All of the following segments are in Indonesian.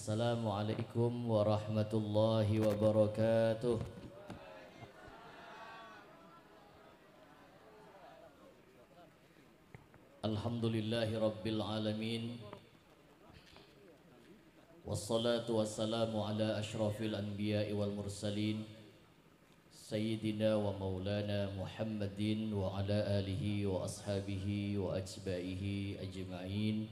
Assalamualaikum warahmatullahi wabarakatuh Alhamdulillahi rabbil alamin Wassalatu wassalamu ala ashrafil anbiya'i wal mursalin Sayyidina wa maulana Muhammadin wa ala alihi wa ashabihi wa ajbaihi ajma'in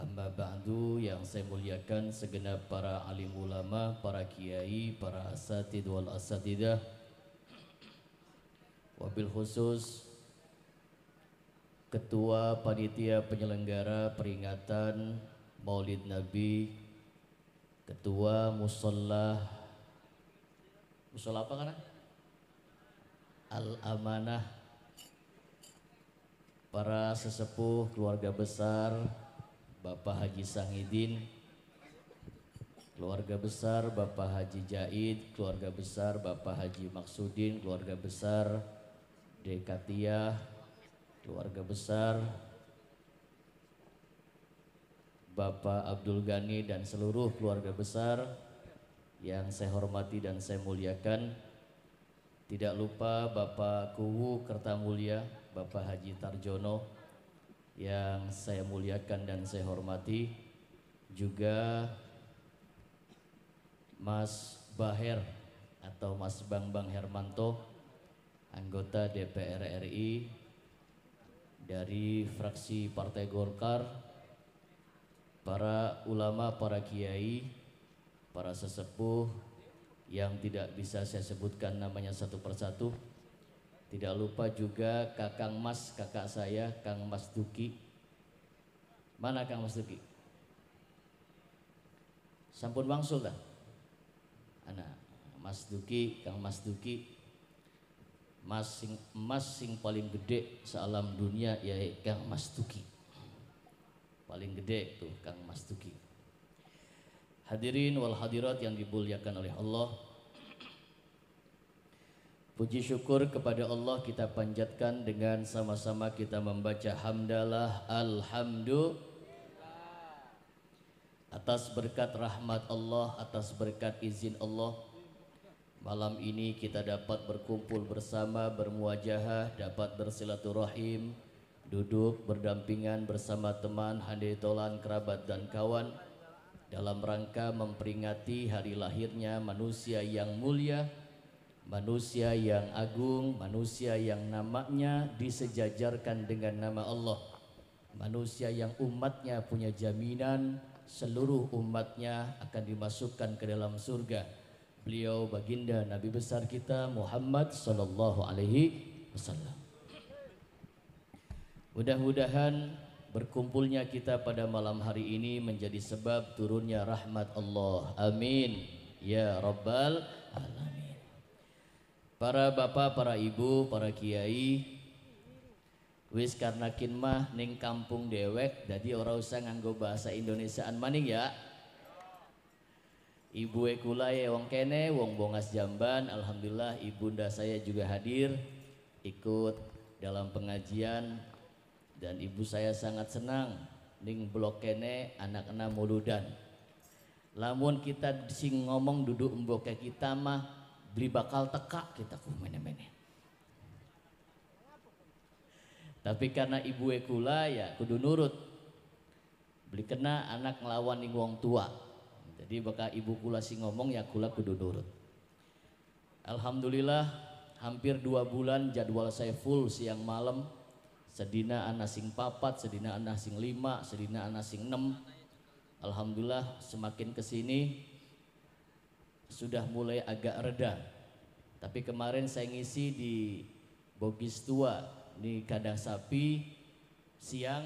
Amma ba'du yang saya muliakan segenap para alim ulama, para kiai, para asatid wal asatidah Wabil khusus Ketua Panitia Penyelenggara Peringatan Maulid Nabi Ketua Musallah Musallah apa kan? Al-Amanah Para sesepuh keluarga besar Bapak Haji Sangidin, keluarga besar Bapak Haji Jaid, keluarga besar Bapak Haji Maksudin, keluarga besar Dekatiah, keluarga besar Bapak Abdul Ghani dan seluruh keluarga besar yang saya hormati dan saya muliakan. Tidak lupa Bapak Kuwu Kertamulia, Bapak Haji Tarjono, yang saya muliakan dan saya hormati juga Mas Baher atau Mas Bang Bang Hermanto anggota DPR RI dari fraksi Partai Golkar para ulama, para kiai, para sesepuh yang tidak bisa saya sebutkan namanya satu persatu tidak lupa juga kakang mas, kakak saya, Kang Mas Duki. Mana Kang Mas Duki? Sampun wangsul dah. Anak Mas Duki, Kang Mas Duki. Mas sing, mas sing paling gede sealam dunia ya Kang Mas Duki. Paling gede tuh Kang Mas Duki. Hadirin wal hadirat yang dibuliakan oleh Allah Puji syukur kepada Allah kita panjatkan dengan sama-sama kita membaca hamdalah alhamdulillah atas berkat rahmat Allah, atas berkat izin Allah malam ini kita dapat berkumpul bersama, bermuajahah, dapat bersilaturahim, duduk berdampingan bersama teman, handai tolan, kerabat dan kawan dalam rangka memperingati hari lahirnya manusia yang mulia manusia yang agung, manusia yang namanya disejajarkan dengan nama Allah. Manusia yang umatnya punya jaminan, seluruh umatnya akan dimasukkan ke dalam surga. Beliau baginda Nabi besar kita Muhammad sallallahu alaihi wasallam. Mudah-mudahan berkumpulnya kita pada malam hari ini menjadi sebab turunnya rahmat Allah. Amin. Ya Rabbal Alamin para bapak, para ibu, para kiai, wis karena kinmah ning kampung dewek, jadi orang usah nganggo bahasa Indonesiaan maning ya. Ibu ekula ya wong kene, wong bongas jamban, alhamdulillah ibunda saya juga hadir ikut dalam pengajian dan ibu saya sangat senang ning blok kene anak-anak muludan. Lamun kita sing ngomong duduk mboke kita mah beli bakal teka kita ku mene-mene. Tapi karena ibu ekula ya kudu nurut. Beli kena anak ngelawan ning wong tua. Jadi bakal ibu kula si ngomong ya kula kudu nurut. Alhamdulillah hampir dua bulan jadwal saya full siang malam. Sedina anak sing papat, sedina anak sing lima, sedina anak sing enam. Alhamdulillah semakin kesini sudah mulai agak reda. Tapi kemarin saya ngisi di Bogis Tua, di Kadang Sapi, siang,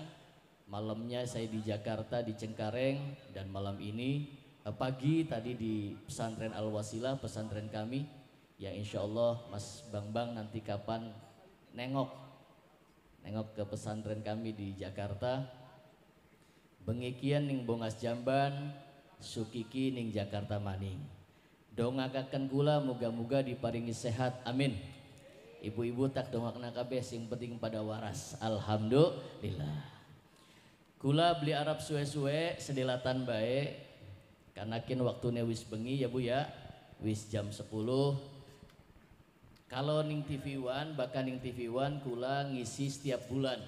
malamnya saya di Jakarta, di Cengkareng, dan malam ini, eh, pagi tadi di pesantren Al-Wasila, pesantren kami, yang insya Allah Mas Bang Bang nanti kapan nengok, nengok ke pesantren kami di Jakarta, Bengikian ning Bongas Jamban, Sukiki ning Jakarta Maning dongakakan gula moga moga diparingi sehat amin ibu-ibu tak dongakna kabeh sing penting pada waras alhamdulillah gula beli Arab suwe-suwe sedelatan baik karena kin waktunya wis bengi ya bu ya wis jam 10 kalau ning TV One bahkan ning TV One gula ngisi setiap bulan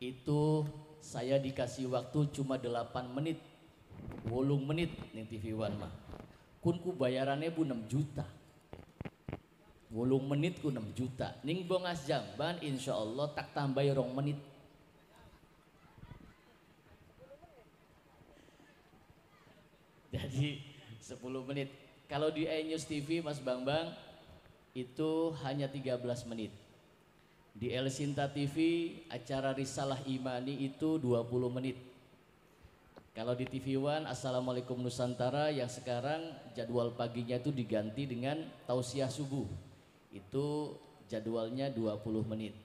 itu saya dikasih waktu cuma 8 menit wolung menit ning TV One mah kunku bayarannya bu 6 juta Wulung menit ku 6 juta ning bongas jamban insya Allah tak tambah rong menit jadi 10 menit kalau di iNews TV Mas Bang Bang, itu hanya 13 menit di El Sinta TV acara Risalah Imani itu 20 menit kalau di TV One Assalamualaikum Nusantara yang sekarang jadwal paginya itu diganti dengan tausiah subuh. Itu jadwalnya 20 menit.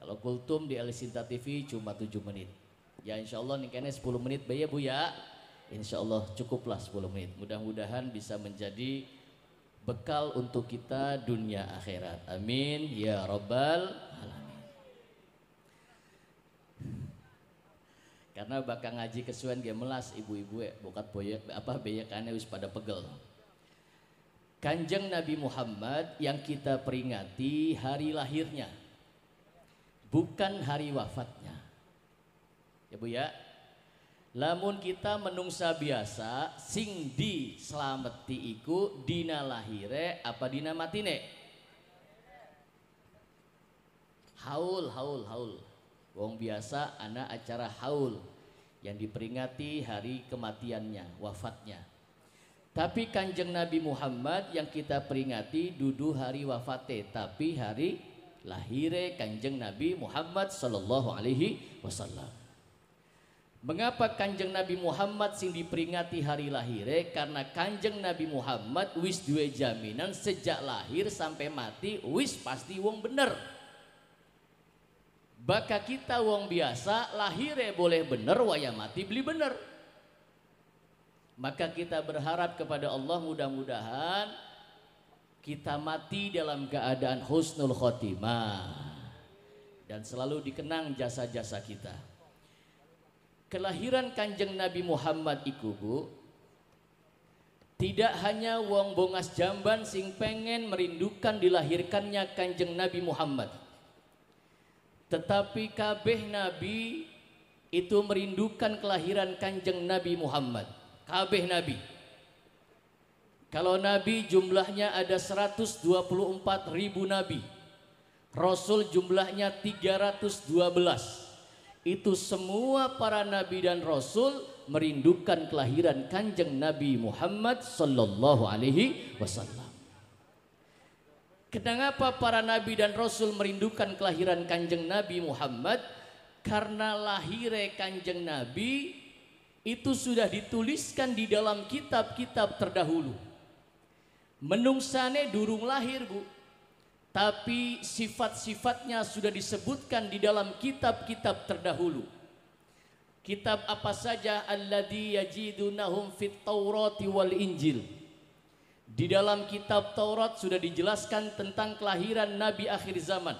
Kalau kultum di Elisinta TV cuma 7 menit. Ya insya Allah nikahnya 10 menit ya Bu ya. Insya Allah cukuplah 10 menit. Mudah-mudahan bisa menjadi bekal untuk kita dunia akhirat. Amin. Ya Rabbal karena bakal ngaji kesuwen ge melas ibu-ibu e, bokat boyek apa beyekannya wis pada pegel Kanjeng Nabi Muhammad yang kita peringati hari lahirnya bukan hari wafatnya ya Bu ya lamun kita menungsa biasa sing di selameti iku dina lahire apa dina matine haul haul haul Wong biasa anak acara haul yang diperingati hari kematiannya, wafatnya. Tapi kanjeng Nabi Muhammad yang kita peringati dudu hari wafate, tapi hari lahire kanjeng Nabi Muhammad Sallallahu Alaihi Wasallam. Mengapa kanjeng Nabi Muhammad sing diperingati hari lahire? Karena kanjeng Nabi Muhammad wis dua jaminan sejak lahir sampai mati wis pasti wong bener. Baka kita wong biasa lahirnya boleh bener waya mati beli bener. Maka kita berharap kepada Allah mudah-mudahan kita mati dalam keadaan husnul khotimah dan selalu dikenang jasa-jasa kita. Kelahiran Kanjeng Nabi Muhammad iku, Bu, tidak hanya wong bongas jamban sing pengen merindukan dilahirkannya Kanjeng Nabi Muhammad tetapi kabeh Nabi itu merindukan kelahiran kanjeng Nabi Muhammad. Kabeh Nabi. Kalau Nabi jumlahnya ada 124 ribu Nabi. Rasul jumlahnya 312. Itu semua para Nabi dan Rasul merindukan kelahiran kanjeng Nabi Muhammad Sallallahu Alaihi Wasallam. Kenapa para nabi dan rasul merindukan kelahiran kanjeng Nabi Muhammad? Karena lahirnya kanjeng Nabi itu sudah dituliskan di dalam kitab-kitab terdahulu. Menungsane durung lahir bu, tapi sifat-sifatnya sudah disebutkan di dalam kitab-kitab terdahulu. Kitab apa saja alladhi yajidunahum fit Taurati wal Injil di dalam kitab Taurat sudah dijelaskan tentang kelahiran Nabi akhir zaman.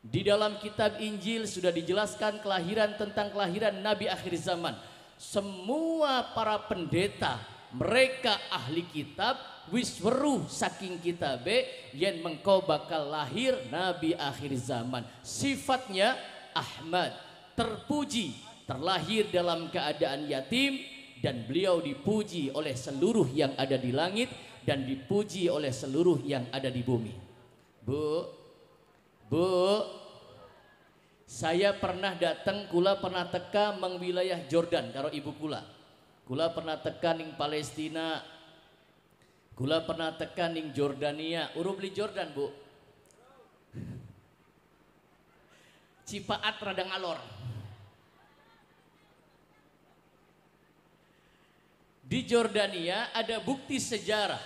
Di dalam kitab Injil sudah dijelaskan kelahiran tentang kelahiran Nabi akhir zaman. Semua para pendeta, mereka ahli kitab, wisweru saking kitabe, yang mengkau bakal lahir Nabi akhir zaman. Sifatnya Ahmad, terpuji, terlahir dalam keadaan yatim, dan beliau dipuji oleh seluruh yang ada di langit dan dipuji oleh seluruh yang ada di bumi. Bu, bu, saya pernah datang kula pernah teka meng Jordan karo ibu kula. Kula pernah teka ning Palestina. Kula pernah teka ning Jordania, urup li Jordan, Bu. Cipaat radang alor. Di Jordania ada bukti sejarah.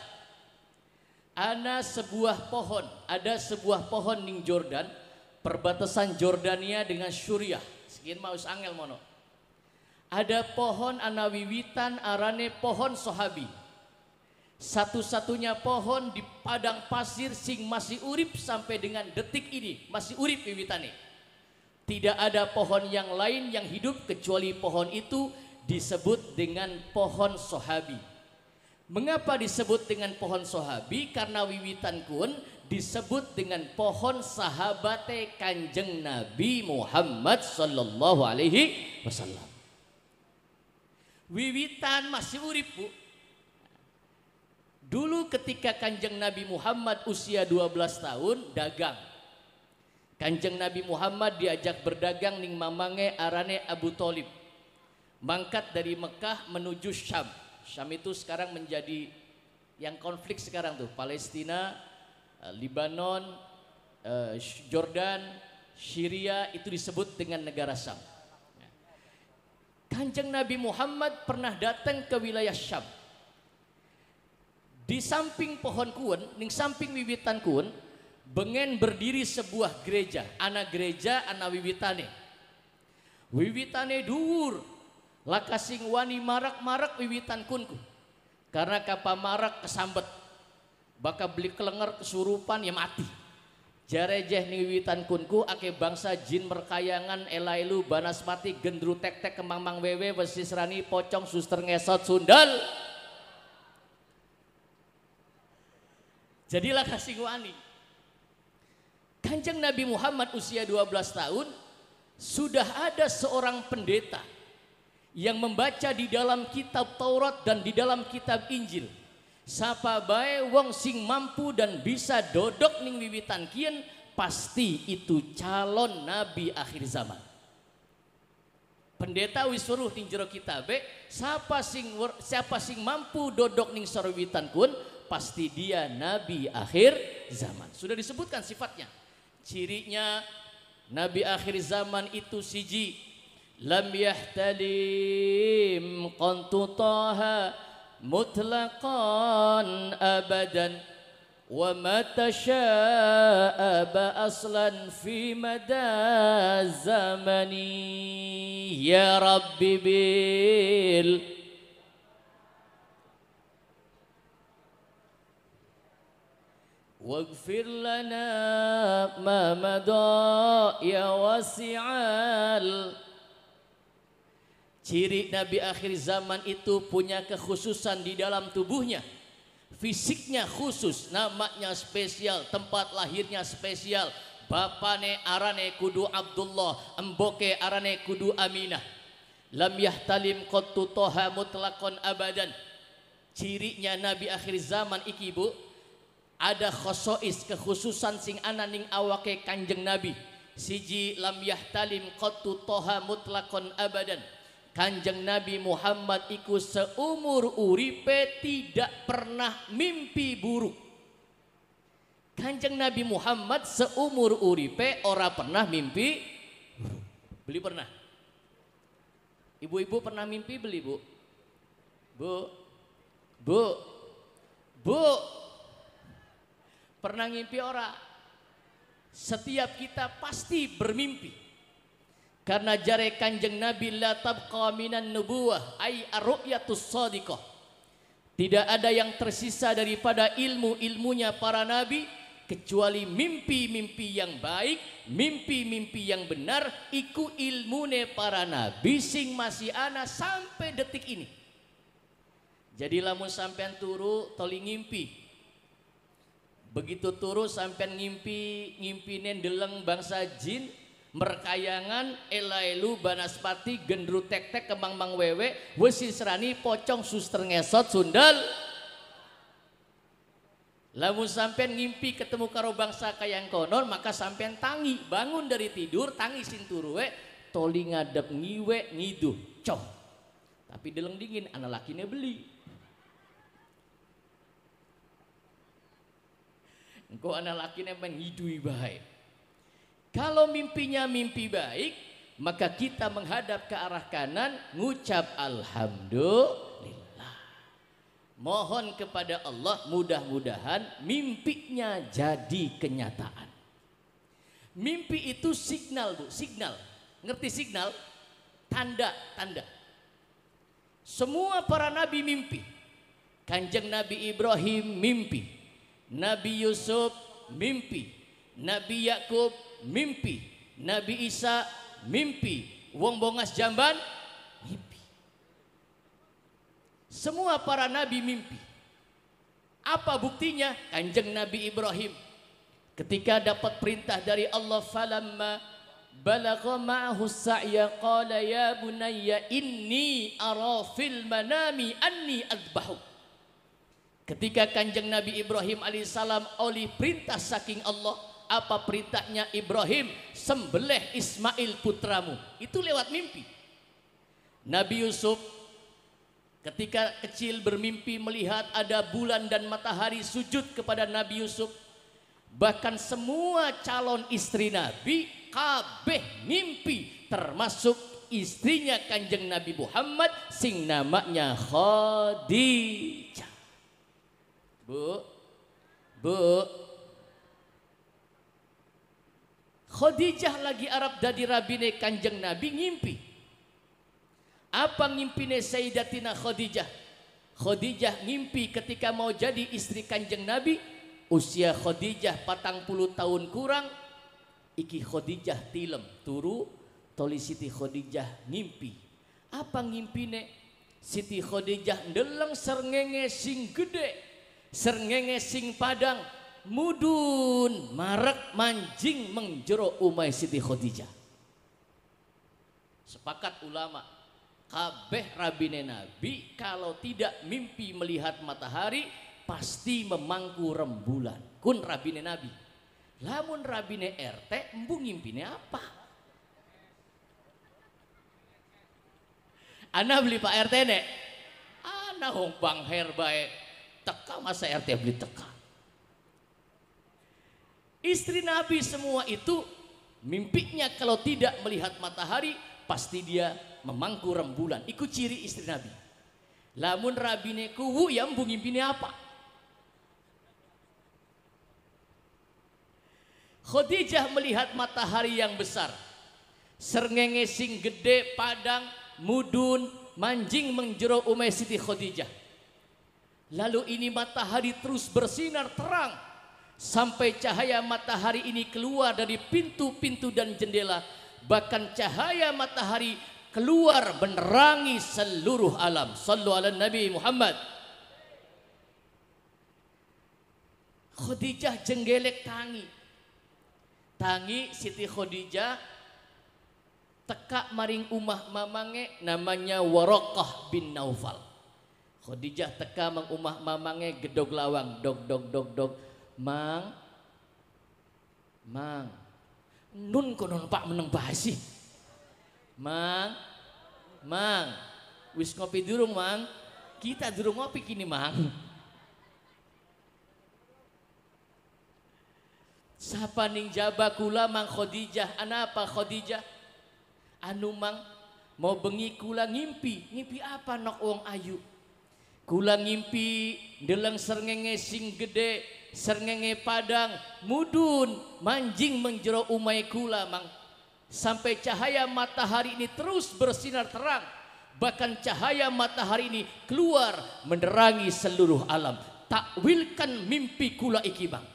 Ada sebuah pohon, ada sebuah pohon di Jordan, perbatasan Jordania dengan Suriah. Sekian maus angel mono. Ada pohon anawiwitan arane pohon sohabi. Satu-satunya pohon di padang pasir sing masih urip sampai dengan detik ini, masih urip wiwitane. Tidak ada pohon yang lain yang hidup kecuali pohon itu disebut dengan pohon sohabi. Mengapa disebut dengan pohon sohabi? Karena wiwitan kun disebut dengan pohon sahabate kanjeng Nabi Muhammad Sallallahu Alaihi Wasallam. Wiwitan masih urip bu. Dulu ketika kanjeng Nabi Muhammad usia 12 tahun dagang. Kanjeng Nabi Muhammad diajak berdagang ning mamange arane Abu Talib Mangkat dari Mekah menuju Syam. Syam itu sekarang menjadi yang konflik sekarang tuh Palestina, eh, Lebanon, eh, Jordan, Syria itu disebut dengan negara Syam. Ya. Kanjeng Nabi Muhammad pernah datang ke wilayah Syam. Di samping pohon kuen, di samping wiwitan kuen, bengen berdiri sebuah gereja, anak gereja, anak wibitane. Wibitane dhuwur, laka sing wani marak-marak wiwitan kunku karena kapa marak kesambet baka beli kelengar kesurupan ya mati jarejeh ni wiwitan kunku ake bangsa jin merkayangan elailu banasmati gendru tek-tek kemang-mang wewe rani pocong suster ngesot sundal jadilah kasing wani Kanjeng Nabi Muhammad usia 12 tahun sudah ada seorang pendeta yang membaca di dalam kitab Taurat dan di dalam kitab Injil. Sapa bae wong sing mampu dan bisa dodok ning wiwitan kian pasti itu calon nabi akhir zaman. Pendeta wis weruh ning jero kitabe, sapa sing siapa sing mampu dodok ning sorwitan kun pasti dia nabi akhir zaman. Sudah disebutkan sifatnya. Cirinya nabi akhir zaman itu siji لم يحتلم قنط طه مطلقا أبدا وما تشاءب أصلا في مدى الزمن يا رب بيل واغفر لنا ما مضى يا واسع الأرض Ciri Nabi akhir zaman itu punya kekhususan di dalam tubuhnya. Fisiknya khusus, namanya spesial, tempat lahirnya spesial. Bapane arane kudu Abdullah, emboke arane kudu Aminah. Lam yahtalim qattu toha mutlakon abadan. Cirinya Nabi akhir zaman iki bu, ada khosois kekhususan sing ananing awake kanjeng Nabi. Siji lam yahtalim qattu toha mutlakon abadan Kanjeng Nabi Muhammad ikut seumur uripe tidak pernah mimpi buruk. Kanjeng Nabi Muhammad seumur uripe ora pernah mimpi Beli pernah? Ibu-ibu pernah mimpi beli, Bu? Bu. Bu. Bu. Pernah mimpi ora? Setiap kita pasti bermimpi. Karena jare kanjeng Nabi la tabqa minan nubuwah ay arru'yatus sadiqah. Tidak ada yang tersisa daripada ilmu-ilmunya para nabi kecuali mimpi-mimpi yang baik, mimpi-mimpi yang benar iku ilmune para nabi sing masih ana sampai detik ini. Jadi lamun sampean turu toli ngimpi, begitu turu sampean ngimpi ngimpinen deleng bangsa jin merkayangan elailu banaspati gendru tek tek kembang mang wewe serani pocong suster ngesot sundal, lamun sampean ngimpi ketemu karo bangsa kayang konon maka sampean tangi bangun dari tidur tangi sinturwe toli ngadep ngiwe ngiduh cong tapi deleng dingin anak lakinya beli engkau anak laki main ngidui baik kalau mimpinya mimpi baik, maka kita menghadap ke arah kanan, ngucap alhamdulillah. Mohon kepada Allah mudah-mudahan mimpinya jadi kenyataan. Mimpi itu signal, Bu, signal. Ngerti signal? Tanda, tanda. Semua para nabi mimpi. Kanjeng Nabi Ibrahim mimpi. Nabi Yusuf mimpi. Nabi Yakub mimpi. Nabi Isa mimpi. Wong Bongas Jamban mimpi. Semua para nabi mimpi. Apa buktinya? Kanjeng Nabi Ibrahim ketika dapat perintah dari Allah falamma balagha ma'ahu sa'ya qala ya bunayya inni ara fil manami anni adbahu ketika kanjeng Nabi Ibrahim alaihissalam oleh perintah saking Allah apa perintahnya Ibrahim sembelih Ismail putramu itu lewat mimpi Nabi Yusuf ketika kecil bermimpi melihat ada bulan dan matahari sujud kepada Nabi Yusuf bahkan semua calon istri Nabi kabeh mimpi termasuk istrinya kanjeng Nabi Muhammad sing namanya Khadijah Bu Bu Khadijah lagi Arab dari rabine kanjeng Nabi ngimpi. Apa ngimpine Sayyidatina Khadijah? Khadijah ngimpi ketika mau jadi istri kanjeng Nabi. Usia Khadijah patang puluh tahun kurang. Iki Khadijah tilem turu. Toli Siti Khadijah ngimpi. Apa ngimpine? Siti Khadijah ndeleng serngenge sing gede. Serngenge sing padang mudun marek manjing mengjero umai Siti Khadijah sepakat ulama kabeh rabine nabi kalau tidak mimpi melihat matahari pasti memangku rembulan kun rabine nabi lamun rabine RT embung ngimpine apa anak beli pak RT nek anak hong bang herbae teka masa RT beli teka Istri Nabi semua itu mimpinya kalau tidak melihat matahari pasti dia memangku rembulan. Ikut ciri istri Nabi. Lamun rabine kuwu yang bungi bini apa? Khodijah melihat matahari yang besar. Serngenge sing gede padang mudun manjing menjero umai Siti Khodijah. Lalu ini matahari terus bersinar terang sampai cahaya matahari ini keluar dari pintu-pintu dan jendela bahkan cahaya matahari keluar menerangi seluruh alam sallu ala nabi Muhammad Khadijah jenggelek tangi tangi Siti Khadijah teka maring umah mamange namanya Warokah bin Naufal. Khadijah teka mengumah umah mamange gedog lawang dog dog dog dog Mang Mang Nun konon pak meneng basi Mang Mang Wis ngopi durung mang Kita durung ngopi kini mang Sapa ning jaba kula mang Khadijah Anapa Khadijah Anu mang Mau bengi kula ngimpi Ngimpi apa nok wong ayu Kula ngimpi deleng srengenge sing gede serngenge padang mudun manjing menjero umai kula mang sampai cahaya matahari ini terus bersinar terang bahkan cahaya matahari ini keluar menerangi seluruh alam takwilkan mimpi kula iki bang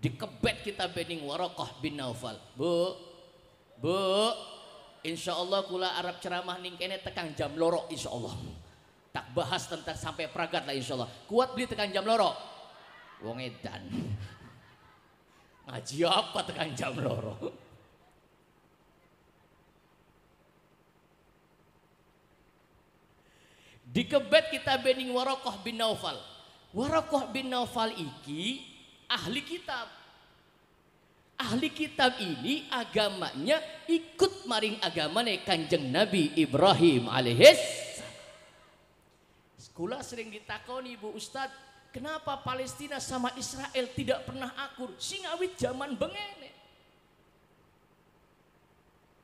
dikebet kita bening warokoh bin Naufal bu bu insya Allah kula Arab ceramah ningkene tekan jam lorok insya Allah tak bahas tentang sampai pragat lah insya Allah kuat beli tekan jam lorok wong edan ngaji apa tekan jam loro kebet kita bening Warokoh bin Naufal Warokoh bin Naufal iki ahli kitab ahli kitab ini agamanya ikut maring agamane kanjeng Nabi Ibrahim alaihis Kula sering ditakoni Bu Ustadz Kenapa Palestina sama Israel tidak pernah akur? Singawit zaman bengene.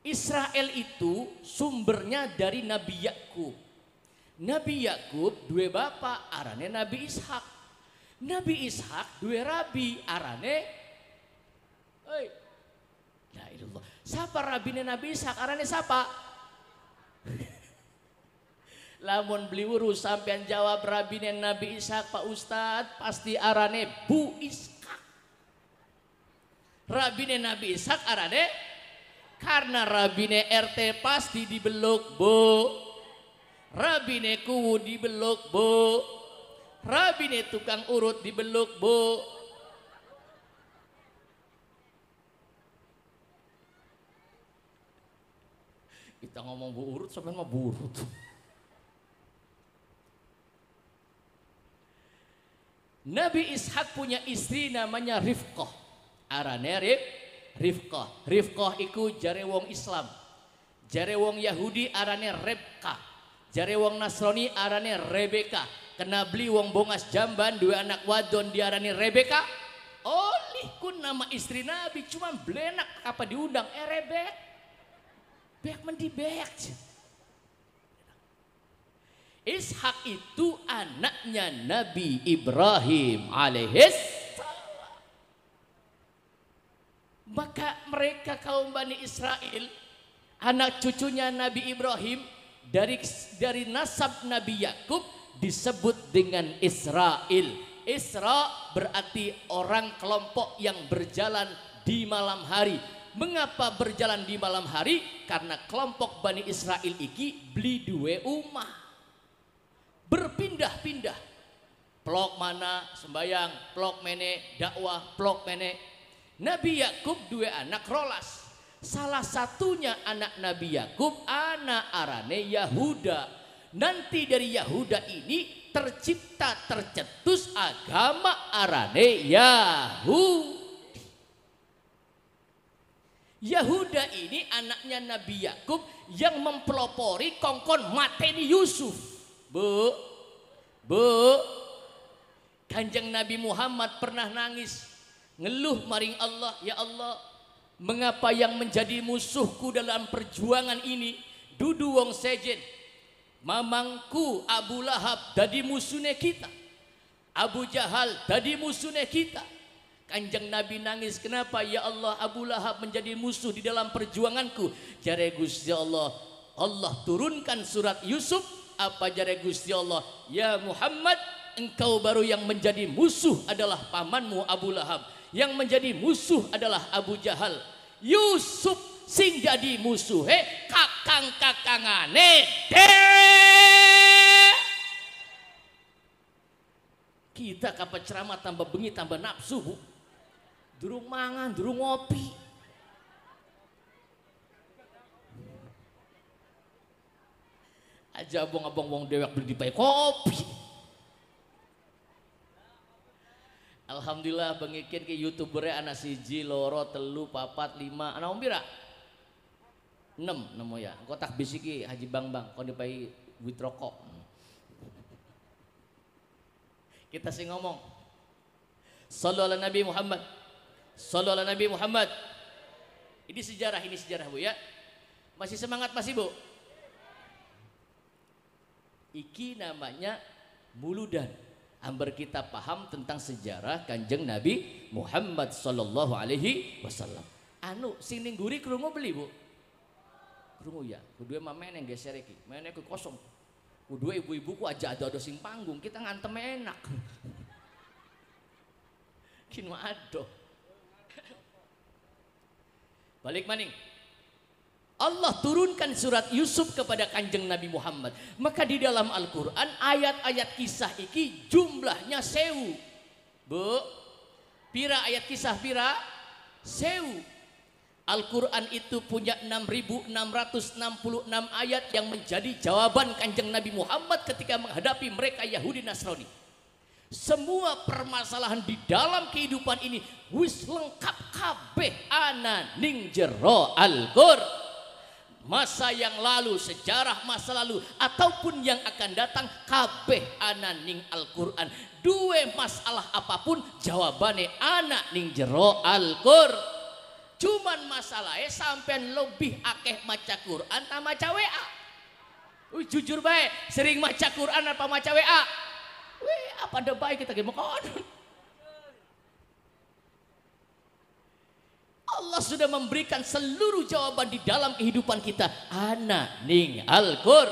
Israel itu sumbernya dari Nabi Yakub. Nabi Yakub dua bapak arane Nabi Ishak. Nabi Ishak dua rabi arane Hei. La ilallah. Siapa rabine Nabi Ishak arane siapa? Lamun wuru sampean jawab rabinen Nabi Ishak Pak Ustad pasti arane Bu Ishak. Rabine Nabi Ishak arane karena rabine RT pasti dibeluk Bu. Rabine kuwu dibeluk Bu. Rabine tukang urut dibeluk Bu. Kita ngomong bu urut sampean mah burut. Nabi Ishak punya istri namanya Rifqah. Arane Rif Rifqah. Rifqah iku jare wong Islam. Jare wong Yahudi arane Rebka. Jare wong Nasrani arane Rebeka. Kena beli wong bongas jamban dua anak wadon diarani Rebeka. Oleh kun nama istri Nabi cuma belenak apa diundang eh Rebek. Bek mendi bek. Ishak itu anaknya Nabi Ibrahim alaihis maka mereka kaum Bani Israel anak cucunya Nabi Ibrahim dari dari nasab Nabi Yakub disebut dengan Israel. Isra berarti orang kelompok yang berjalan di malam hari. Mengapa berjalan di malam hari? Karena kelompok Bani Israel ini beli dua umah berpindah-pindah. Plok mana sembayang, plok mene dakwah, plok mene. Nabi Yakub dua anak rolas. Salah satunya anak Nabi Yakub, anak arane Yahuda. Nanti dari Yahuda ini tercipta tercetus agama arane Yahudi. Yahuda ini anaknya Nabi Yakub yang mempelopori kongkon mateni Yusuf. Bu, bu, kanjeng Nabi Muhammad pernah nangis, ngeluh maring Allah, ya Allah, mengapa yang menjadi musuhku dalam perjuangan ini, dudu wong sejen, mamangku Abu Lahab dari musuhnya kita, Abu Jahal dari musuhnya kita, Kanjeng Nabi nangis, kenapa ya Allah Abu Lahab menjadi musuh di dalam perjuanganku? Jare Ya Allah, Allah turunkan surat Yusuf apa jare Gusti Allah ya Muhammad engkau baru yang menjadi musuh adalah pamanmu Abu Lahab yang menjadi musuh adalah Abu Jahal Yusuf sing jadi musuh he eh? kakang kakangane kita kapal ceramah tambah bengi tambah nafsu durung mangan durung ngopi aja abang-abang wong dewek beli dipai kopi Alhamdulillah bengikin ke youtubernya e, anak siji loro telu papat lima anak ombira enam nemu oh ya kau tak bisiki Haji Bang Bang kau dipai duit rokok kita sih ngomong ala Nabi Muhammad ala Nabi Muhammad ini sejarah ini sejarah bu ya masih semangat masih bu Iki namanya muludan. Amber kita paham tentang sejarah Kanjeng Nabi Muhammad sallallahu alaihi wasallam. Anu sing guri krungu beli, Bu. Kerungu ya. mama mamene geser iki. Mene ku kosong. Kedua ibu-ibuku aja ada-ada sing panggung, kita ngantem enak. Kino adoh. Balik maning. Allah turunkan surat Yusuf kepada kanjeng Nabi Muhammad. Maka di dalam Al-Quran ayat-ayat kisah iki jumlahnya sewu. Bu, pira ayat kisah pira? Sewu. Al-Quran itu punya 6.666 ayat yang menjadi jawaban kanjeng Nabi Muhammad ketika menghadapi mereka Yahudi Nasrani. Semua permasalahan di dalam kehidupan ini wis lengkap kabeh ana ning jero Al-Qur'an masa yang lalu, sejarah masa lalu ataupun yang akan datang kabeh ananing Al-Qur'an. Dua masalah apapun jawabannya anak ning jero Al-Qur'an. Cuman masalahnya sampai lebih akeh maca Quran ta maca WA. uh jujur baik, sering maca Quran apa maca WA? Wih, apa ada baik kita gimana? Allah sudah memberikan seluruh jawaban di dalam kehidupan kita. Ana ning Al-Qur.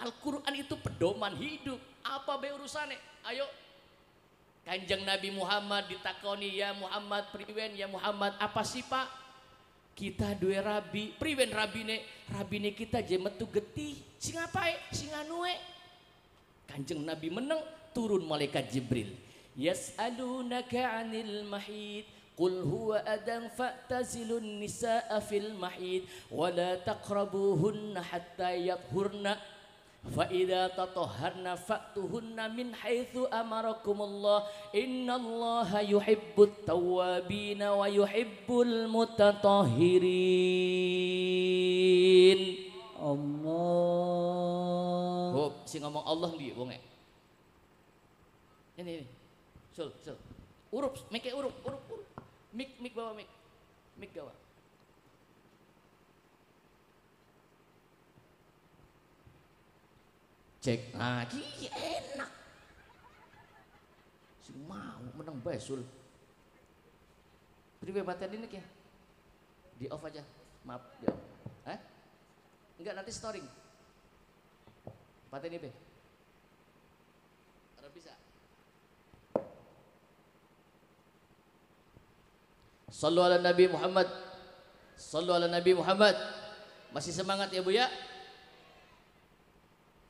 Al-Quran itu pedoman hidup. Apa be urusane? Ayo. Kanjeng Nabi Muhammad ditakoni ya Muhammad priwen ya Muhammad apa sih Pak? Kita dua rabi, priwen rabine, rabine kita je metu getih. Sing apae? Sing anue. Kanjeng Nabi meneng turun malaikat Jibril. Yas'alunaka 'anil mahid قل هو أدى فاعتزلوا النساء في المحيط ولا تقربوهن حتى يطهرن فإذا تطهرن فأتهن من حيث أمركم الله إن الله يحب التوابين ويحب المتطهرين الله هو oh, سي ngomong Allah ndi wong Ini ini. Sul, sul. Urup, meke urup, urup. Mik, mik bawa mik. Mik bawa. Cek lagi enak. Si mau menang besul. Beri bebatan ini ya. Di off aja. Maaf, di off. Eh? Enggak nanti storing. Paten ini, beh Sallu ala Nabi Muhammad. Sallu ala Nabi Muhammad. Masih semangat ya Bu ya?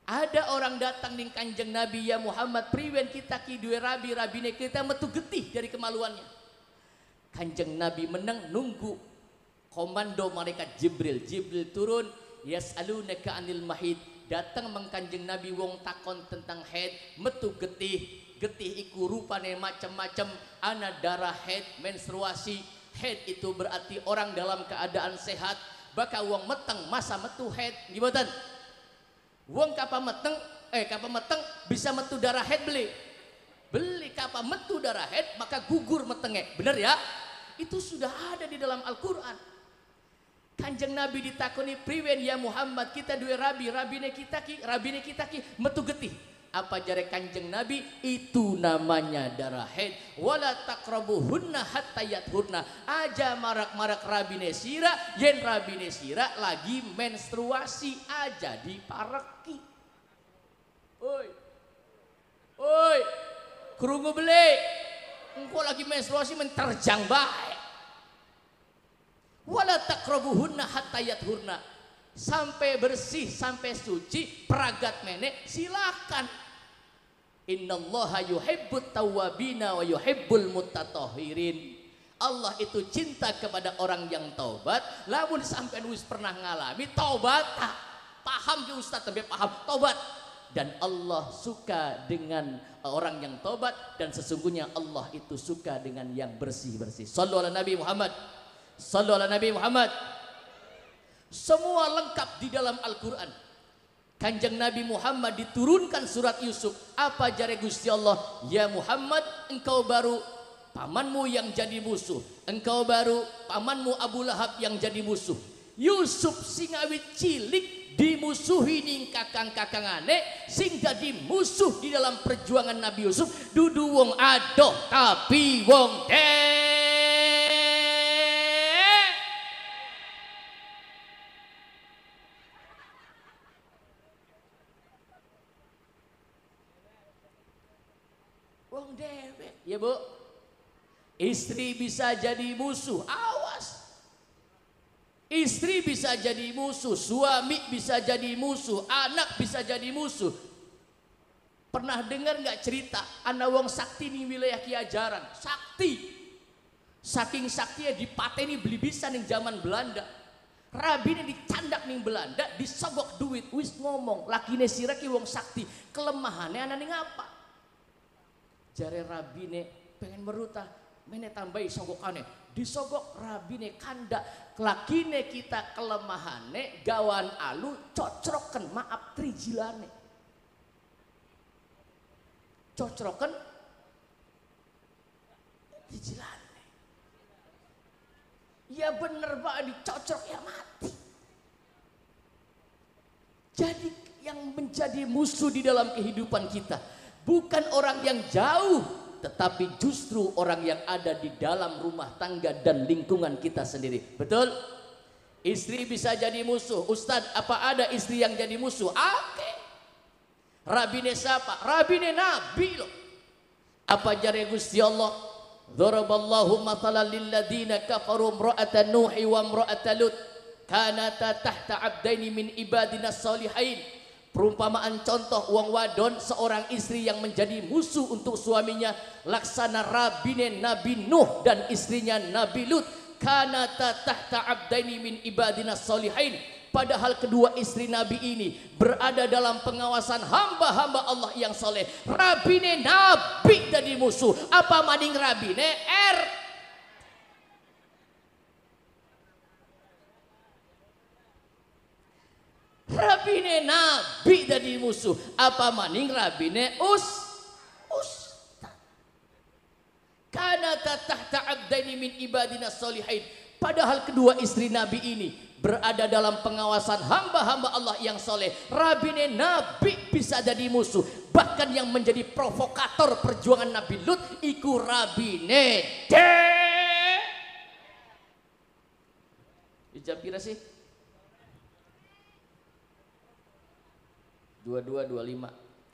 Ada orang datang ning kanjeng Nabi ya Muhammad priwen kita ki duwe rabi rabine kita metu getih dari kemaluannya. Kanjeng Nabi menang nunggu komando malaikat Jibril. Jibril turun yas'alunaka anil mahid datang mengkanjeng Nabi wong takon tentang head metu getih getih iku rupane macam-macam ana darah head menstruasi head itu berarti orang dalam keadaan sehat baka wong meteng masa metu head gimana wong kapa meteng eh kapa meteng bisa metu darah head beli beli kapa metu darah head maka gugur metenge bener ya itu sudah ada di dalam Al-Quran Kanjeng Nabi ditakoni priwen ya Muhammad kita dua rabi rabine kita ki rabine kita ki metu getih apa jari kanjeng Nabi itu namanya darah haid wala taqrabuhunna hatta yathurna aja marak-marak rabine sira yen rabine sira lagi menstruasi aja dipareki oi oi krungu beli engko lagi menstruasi menterjang baik wala taqrabuhunna hatta yathurna sampai bersih, sampai suci, peragat menek, silakan. Innallaha yuhibbut tawabina wa yuhibbul mutatahirin. Allah itu cinta kepada orang yang taubat, lamun sampai wis pernah ngalami taubat, tak paham ke ya ustaz tapi paham taubat dan Allah suka dengan orang yang taubat dan sesungguhnya Allah itu suka dengan yang bersih-bersih. Sallu ala Nabi Muhammad. Sallu ala Nabi Muhammad. Semua lengkap di dalam Al-Quran. Kanjeng Nabi Muhammad diturunkan surat Yusuf. Apa jari Gusti Allah? Ya Muhammad, engkau baru pamanmu yang jadi musuh. Engkau baru pamanmu Abu Lahab yang jadi musuh. Yusuf singawit cilik dimusuhi ning kakang kakang aneh sing jadi musuh di dalam perjuangan Nabi Yusuf dudu wong adoh tapi wong deh Istri bisa jadi musuh, awas. Istri bisa jadi musuh, suami bisa jadi musuh, anak bisa jadi musuh. Pernah dengar nggak cerita anak wong sakti nih wilayah Kiajaran? Sakti. Saking sakti ya saktinya dipateni beli bisa nih zaman Belanda. Rabi ini dicandak nih Belanda, disogok duit, wis ngomong, lakine siraki wong sakti, kelemahannya anak nih ngapa? Jare Rabi nih pengen merutah, Mene tambahi sogokane. Disogok rabine kanda. Kelakine kita kelemahane. Gawan alu cocroken maaf trijilane. Cocroken trijilane. Ya bener pak dicocrok ya mati. Jadi yang menjadi musuh di dalam kehidupan kita bukan orang yang jauh tetapi justru orang yang ada di dalam rumah tangga dan lingkungan kita sendiri. Betul? Istri bisa jadi musuh. Ustadz, apa ada istri yang jadi musuh? Oke. Rabine siapa? Rabine Nabi loh. Apa jari Gusti Allah? Daraballahu mathalan lilladina kafaru imra'atan Nuhi wa imra'atan Lut. Kanata tahta abdaini min ibadina salihain Perumpamaan contoh uang wadon seorang istri yang menjadi musuh untuk suaminya laksana rabine Nabi Nuh dan istrinya Nabi Lut kana tahta abdaini min ibadina solihain Padahal kedua istri Nabi ini berada dalam pengawasan hamba-hamba Allah yang soleh. Rabine Nabi jadi musuh. Apa maning Rabine? Eh Nabi dari musuh apa maning rabine us us karena tahta abdaini min ibadina solihain padahal kedua istri nabi ini berada dalam pengawasan hamba-hamba Allah yang soleh rabine nabi bisa jadi musuh bahkan yang menjadi provokator perjuangan Nabi Lut iku rabine de Ijab kira sih 22, 25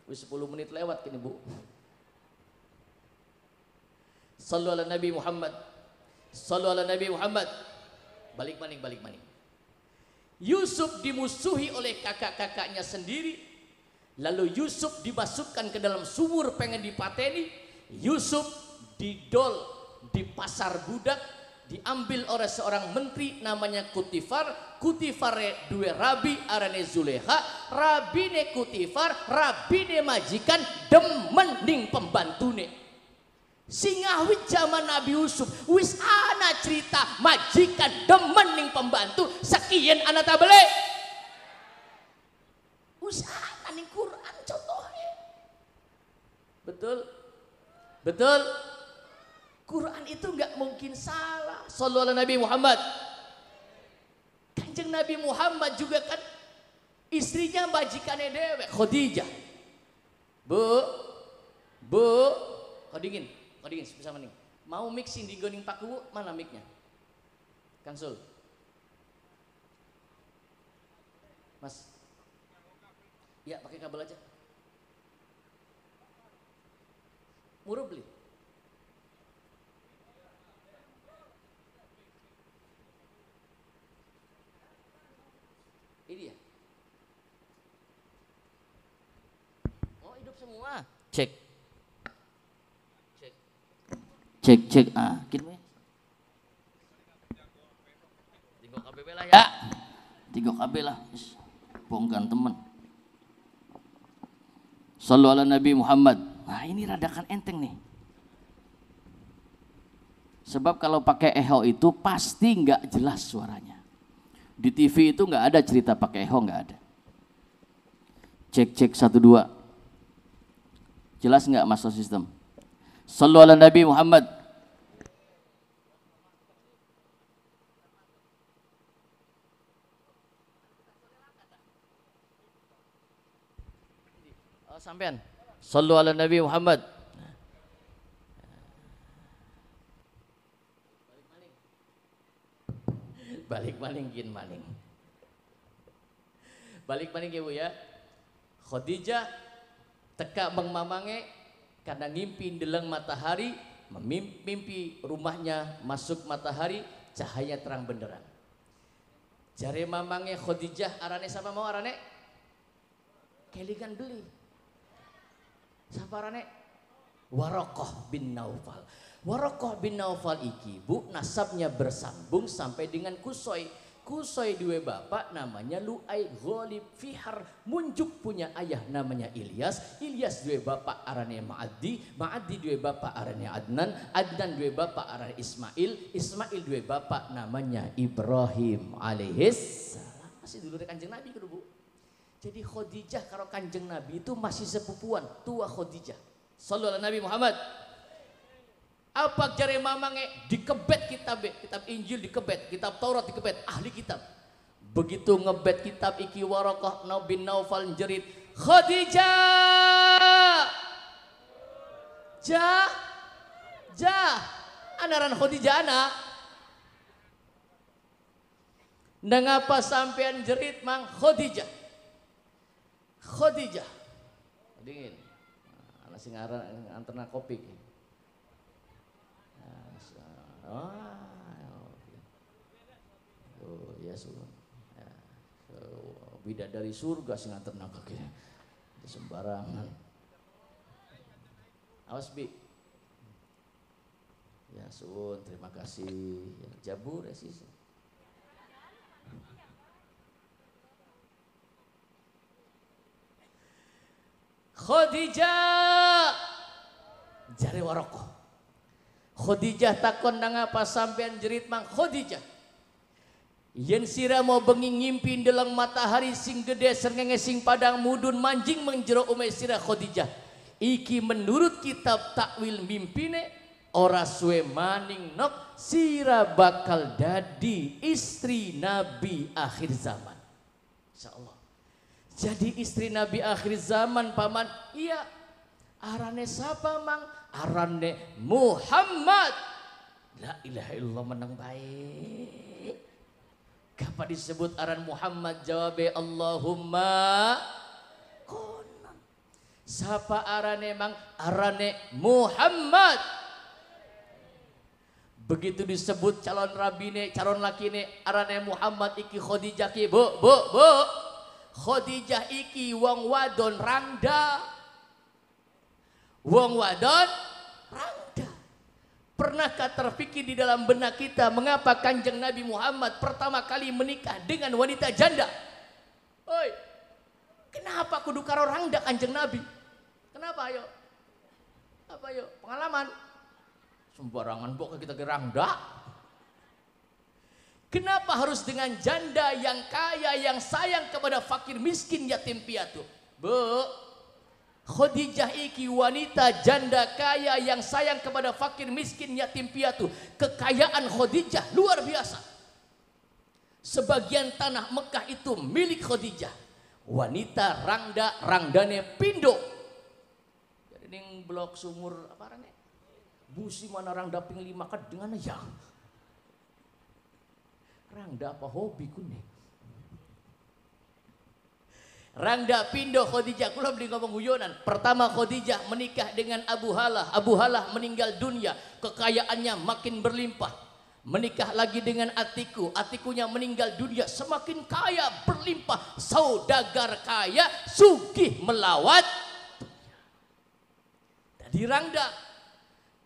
udah 10 menit lewat kini bu Sallu ala Nabi Muhammad Sallu ala Nabi Muhammad balik maning balik maning Yusuf dimusuhi oleh kakak-kakaknya sendiri lalu Yusuf dimasukkan ke dalam sumur pengen dipateni Yusuf didol di pasar budak diambil oleh seorang menteri namanya Kutifar Kutifare dua rabi arane Zuleha rabine Kutifar rabine majikan demending pembantune Singawi zaman Nabi Yusuf wis ana cerita majikan demening pembantu sekian anak tabele wis ana ning Quran contohnya betul betul Quran itu nggak mungkin salah. Sallallahu Nabi Muhammad. Kanjeng Nabi Muhammad juga kan istrinya bajikannya dewe Khadijah. Bu, bu, Khadijin, dingin, bisa mending. Mau mixing di goning paku mana micnya? Kang Sul. Mas. Ya pakai kabel aja. Murubli. beli. cek cek ah gitu tiga KBB lah ya, ya. tiga KB lah bongkan teman Sallu ala Nabi Muhammad nah ini radakan enteng nih sebab kalau pakai eho itu pasti nggak jelas suaranya di TV itu nggak ada cerita pakai eho nggak ada cek cek satu dua jelas nggak masuk sistem Sallu ala Nabi Muhammad sampean. Sallu ala Nabi Muhammad. Balik maling gin maling. Balik maling Ibu ya. Khadijah teka mengmamange karena ngimpi deleng matahari, memimpi rumahnya masuk matahari, cahaya terang benderang. Jare mamange Khadijah arane sama mau arane? Kelikan beli. Safarane Warokoh bin Naufal. Warokoh bin Naufal iki bu nasabnya bersambung sampai dengan Kusoy. Kusoy dua bapak namanya Luai Ghalib Fihar Munjuk punya ayah namanya Ilyas. Ilyas dua bapak arane Ma'adi. Ma'adi dua bapak arane Adnan. Adnan dua bapak arane Ismail. Ismail dua bapak namanya Ibrahim alaihis. Masih dulu rekan jeng Nabi kudu bu. Jadi Khadijah karo kanjeng Nabi itu masih sepupuan, tua Khadijah. Sallallahu Nabi Muhammad. Apa jare mamange dikebet kitab kitab Injil dikebet, kitab Taurat dikebet, ahli kitab. Begitu ngebet kitab iki Warokoh bin Naufal jerit, Khadijah. Ja ja. anaran Khadijah anak. Nang apa sampean jerit Mang Khadijah? Khadijah. Dingin. Anak ah, sing antena kopi. Ah, ah, oh, oh, ya sudah. Ya, dari surga sing antena kopi. Sembarangan. Awas bi. Ya sun, terima kasih. Ya, jabur ya sih. Khadijah jari waroko. Khadijah takon nang apa sampean jerit mang Khadijah. Yen sira mau bengi ngimpi delang matahari sing gede serngenge sing padang mudun manjing menjero ume sira Khadijah. Iki menurut kitab takwil mimpine ora suwe maning nok sira bakal dadi istri nabi akhir zaman jadi istri Nabi akhir zaman paman iya arane siapa mang arane Muhammad la ilaha illallah menang baik kapan disebut aran Muhammad Jawab Allahumma kunan. siapa arane mang arane Muhammad Begitu disebut calon rabine, calon lakine, arane Muhammad iki Khadijah ki, bu, bu, bu. Khadijah iki wong wadon rangda. Wong wadon rangda. Pernahkah terpikir di dalam benak kita mengapa Kanjeng Nabi Muhammad pertama kali menikah dengan wanita janda? Oi. Kenapa kudu karo rangda Kanjeng Nabi? Kenapa ayo? Apa ayo? Pengalaman. Sembarangan pokoknya kita gerang Kenapa harus dengan janda yang kaya yang sayang kepada fakir miskin yatim piatu? Bu, Khadijah iki wanita janda kaya yang sayang kepada fakir miskin yatim piatu. Kekayaan Khadijah luar biasa. Sebagian tanah Mekah itu milik Khadijah. Wanita rangda rangdane pindo. Jadi ini blok sumur apa namanya? Busi mana rangda ping lima kan dengan yang Rangda apa hobi Rang Rangda pindo Khadijah kula beli ngomong guyonan. Pertama Khadijah menikah dengan Abu Halah. Abu Halah meninggal dunia, kekayaannya makin berlimpah. Menikah lagi dengan Atiku, Atikunya meninggal dunia semakin kaya berlimpah, saudagar kaya, sugih melawat. Tadi Rangda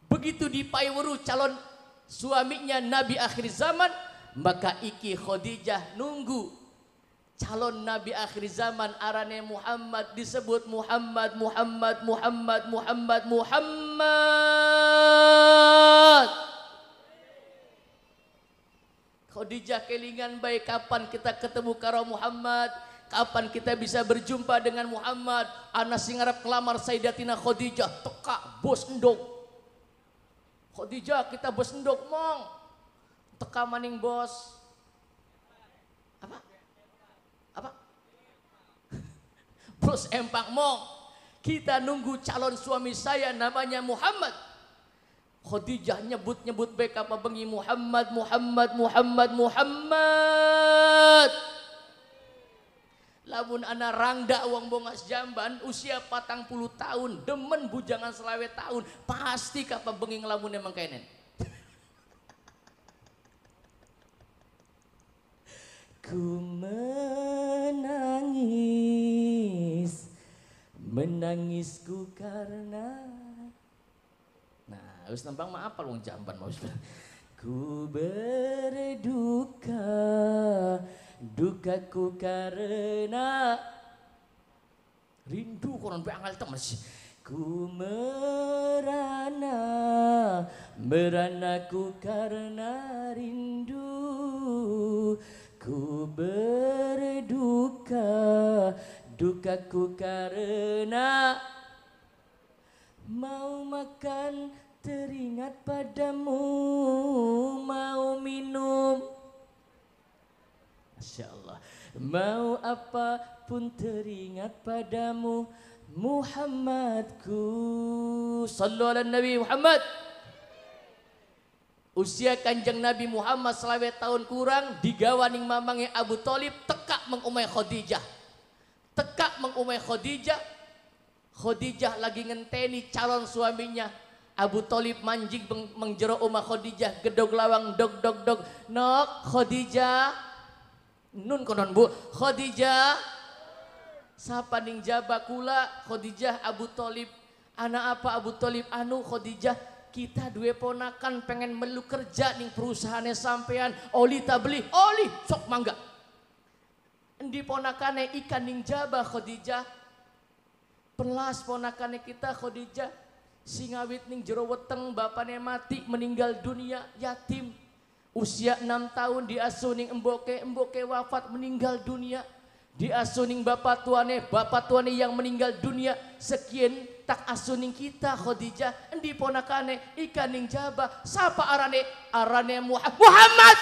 begitu dipaiweru calon suaminya Nabi akhir zaman maka iki Khadijah nunggu calon nabi akhir zaman arane Muhammad disebut Muhammad Muhammad Muhammad Muhammad Muhammad Khadijah kelingan baik kapan kita ketemu karo Muhammad kapan kita bisa berjumpa dengan Muhammad anak singarap kelamar Sayyidatina Khadijah teka bos endok Khadijah kita bos endok mong teka maning bos apa apa bos empang mong kita nunggu calon suami saya namanya Muhammad Khadijah nyebut-nyebut baik apa bengi Muhammad Muhammad Muhammad Muhammad lamun ana rangda wong bongas jamban usia patang puluh tahun demen bujangan selawet tahun pasti kapan bengi ngelamun emang kainen Ku menangis Menangisku karena Nah, harus nembang maaf apa wong jamban mau Ku berduka Dukaku karena Rindu konon bangal temes Ku merana Meranaku karena rindu Ku berduka Dukaku karena Mau makan teringat padamu Mau minum Masya Allah Mau apa pun teringat padamu Muhammadku Sallallahu alaihi Nabi Muhammad Muhammad Usia kanjeng Nabi Muhammad selawet tahun kurang digawaning mamangnya Abu Talib tekak mengumai Khadijah. Tekak mengumai Khadijah. Khadijah lagi ngenteni calon suaminya. Abu Talib manjing mengjero umah Khadijah gedog lawang dog dog dog. Nok Khadijah. Nun konon bu. Khadijah. Sapa ning jabakula Khadijah Abu Talib. Anak apa Abu Talib? Anu Khadijah kita dua ponakan pengen melu kerja nih perusahaannya sampean oli tak beli oli sok mangga di ponakannya ikan ning jaba Khadijah pelas ponakannya kita Khadijah singawit ning jero weteng bapaknya mati meninggal dunia yatim usia enam tahun di asuning emboke emboke wafat meninggal dunia di asuning bapak tuane bapak tuane yang meninggal dunia sekian tak asuning kita Khadijah endi ponakane ikaning jaba sapa arane arane Muhammad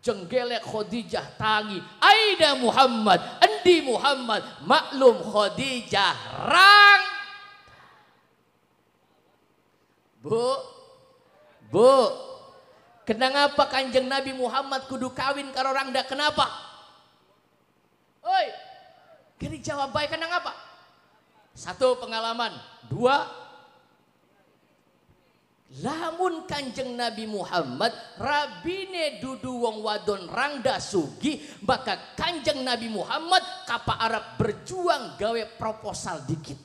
jenggelek Khadijah tangi aida Muhammad endi Muhammad maklum Khadijah rang Bu Bu kenapa kanjeng Nabi Muhammad kudu kawin karo dak kenapa Oi, kini jawab baik kenapa? Satu pengalaman, dua Lamun kanjeng Nabi Muhammad Rabine dudu wong wadon rangda sugi Maka kanjeng Nabi Muhammad Kapa Arab berjuang gawe proposal dikit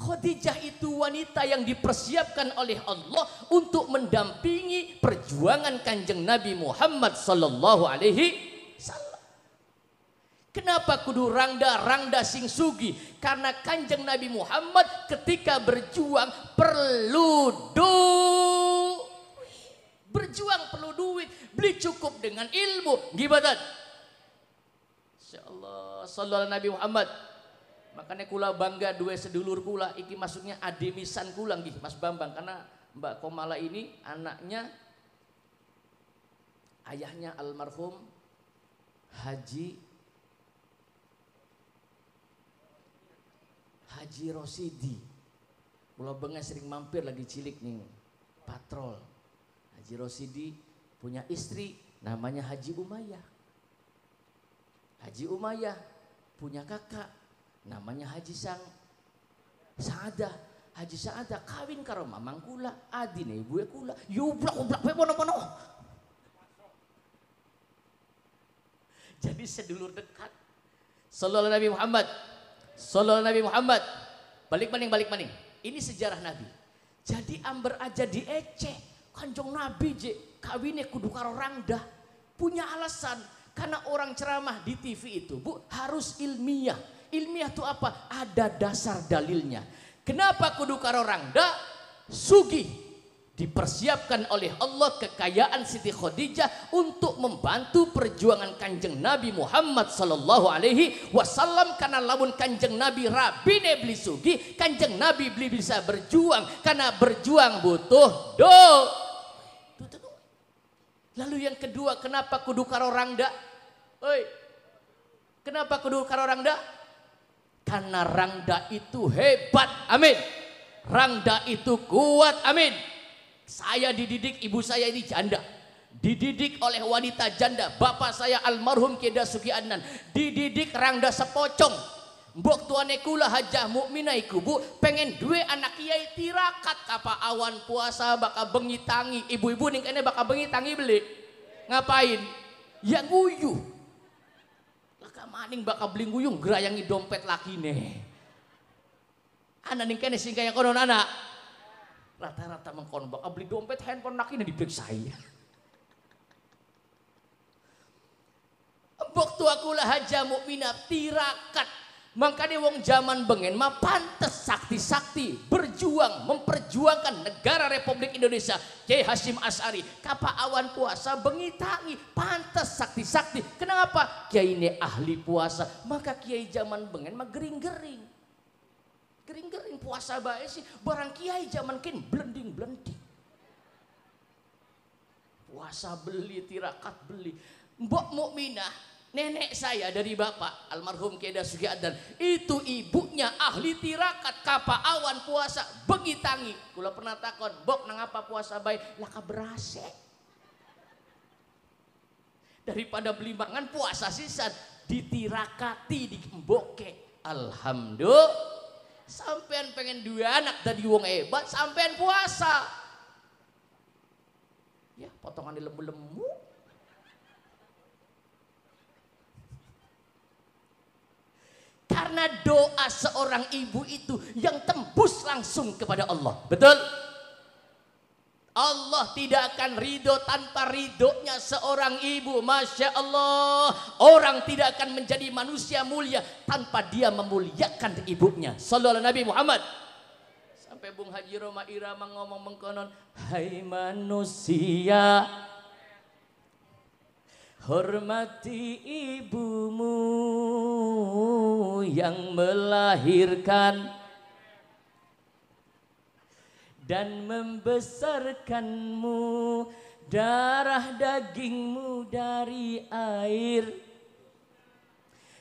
Khadijah itu wanita yang dipersiapkan oleh Allah untuk mendampingi perjuangan kanjeng Nabi Muhammad sallallahu alaihi Kenapa kudu rangda rangda sing sugi? Karena kanjeng Nabi Muhammad ketika berjuang perlu duit. Berjuang perlu duit. Beli cukup dengan ilmu. Gimana? Insya Allah. Nabi Muhammad. Makanya kula bangga dua sedulur kula. Iki maksudnya ademisan kula. Gih, Mas Bambang. Karena Mbak Komala ini anaknya. Ayahnya almarhum Haji Haji Rosidi. Pulau Bengah sering mampir lagi cilik nih, patrol. Haji Rosidi punya istri namanya Haji Umayyah. Haji Umayyah punya kakak namanya Haji Sang Saada, Haji Saada kawin karo mamang kula, adine ibu kula, yublak ublak pe pono. mono Jadi sedulur dekat. Sallallahu Nabi Muhammad Solo Nabi Muhammad. Balik maning, balik maning. Ini sejarah Nabi. Jadi amber aja diecek. Kanjong Nabi je kawinnya kudu karo rangda. Punya alasan. Karena orang ceramah di TV itu bu harus ilmiah. Ilmiah itu apa? Ada dasar dalilnya. Kenapa kudu karo rangda? Sugih dipersiapkan oleh Allah kekayaan Siti Khadijah untuk membantu perjuangan Kanjeng Nabi Muhammad sallallahu alaihi wasallam karena lamun Kanjeng Nabi rabine beli sugi Kanjeng Nabi beli bisa berjuang karena berjuang butuh do lalu yang kedua kenapa kudu karo rangda oi kenapa kudu karo rangda karena rangda itu hebat amin rangda itu kuat amin saya dididik ibu saya ini janda. Dididik oleh wanita janda. Bapak saya almarhum Keda Suki Adnan. Dididik rangda sepocong. Mbok tuane kula hajah mukminah iku bu pengen dua anak kiai tirakat kapa awan puasa bakal bengi tangi ibu-ibu nih kayaknya baka bengi tangi beli ngapain ya guyu laka maning baka beli guyung gerayangi dompet lagi nih, anak kene kayaknya singkanya konon anak rata-rata mengkonbak abli ah, beli dompet handphone nakina diperiksa. waktu aku lah haja mukminah tirakat makanya wong zaman bengen mah pantes sakti-sakti berjuang memperjuangkan negara Republik Indonesia Kiai Hashim Asari kapa awan puasa bengitangi pantas sakti-sakti kenapa Kiai ini ahli puasa maka Kiai zaman bengen mah gering-gering Kering-kering puasa baik sih. Barang kiai zaman kini blending-blending. Puasa beli, tirakat beli. Mbok mukminah nenek saya dari bapak almarhum Kiai Dasuki Adan itu ibunya ahli tirakat kapa awan puasa begitangi kula pernah takon bok nang apa puasa baik laka berase daripada beli makan puasa sisan ditirakati di Mbokke, alhamdulillah Sampean pengen dua anak dari wong hebat, sampean puasa. Ya, potongan di lembu-lembu. Karena doa seorang ibu itu yang tembus langsung kepada Allah. Betul? Allah tidak akan ridho tanpa ridhonya seorang ibu Masya Allah Orang tidak akan menjadi manusia mulia Tanpa dia memuliakan ibunya Salah Nabi Muhammad Sampai Bung Haji Roma Irama ngomong mengkonon Hai manusia Hormati ibumu yang melahirkan dan membesarkanmu darah dagingmu dari air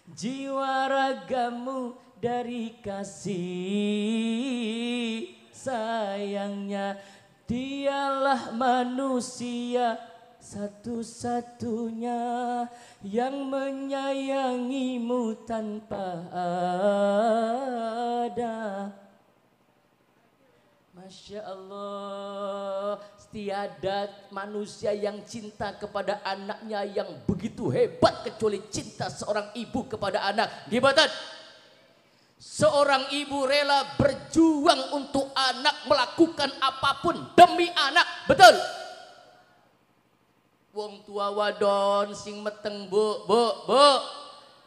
jiwa ragamu dari kasih sayangnya dialah manusia satu-satunya yang menyayangimu tanpa ada Masya Allah, tiada manusia yang cinta kepada anaknya yang begitu hebat kecuali cinta seorang ibu kepada anak. Gibatan. Seorang ibu rela berjuang untuk anak melakukan apapun demi anak. Betul. Wong tua wadon sing meteng bu, bu, bu.